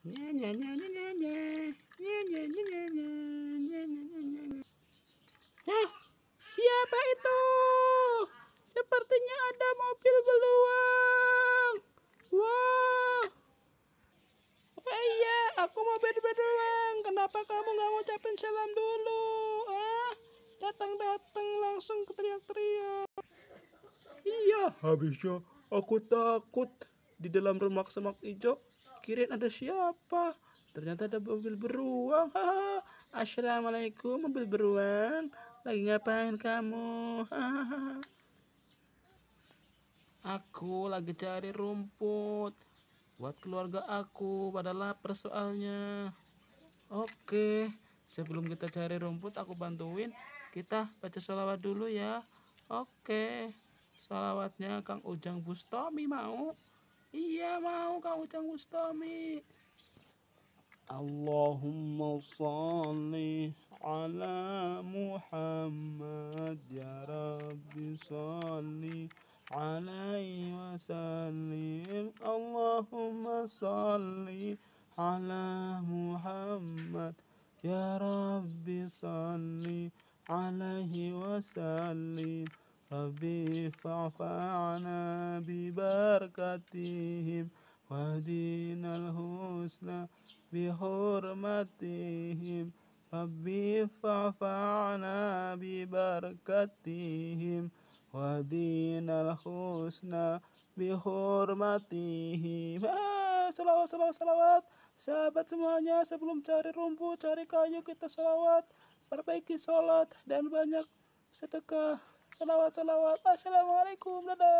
Hah? Siapa itu? Sepertinya ada mobil beruang. Wow. Oh iya, aku mau beruang. Kenapa kamu nggak ngucapin salam dulu? Ah, datang-datang langsung teriak-teriak. Iya, habisnya aku takut di dalam remak semak hijau Kirain ada siapa? Ternyata ada mobil beruang. Assalamualaikum mobil beruang. Lagi ngapain kamu? Aku lagi cari rumput buat keluarga aku pada lapar soalnya. Oke, sebelum kita cari rumput aku bantuin kita baca sholawat dulu ya. Oke, sholawatnya Kang Ujang Bustomi mau. معه كوتا مستميت اللهم صل على محمد يا رب صل عليه وسلم اللهم صل على محمد يا رب صل عليه وسلم ربي فاعفعنا ببركتهم واهدنا الحسنى بحرمتهم ربي فاعفعنا ببركتهم واهدنا الحسنى بحرمتهم ah, Salawat, salawat, salawat. sahabat semuanya sebelum cari rumput cari kayu kita salawat, perbaiki sholat dan banyak sedekah صلوات صلوات السلام عليكم لنا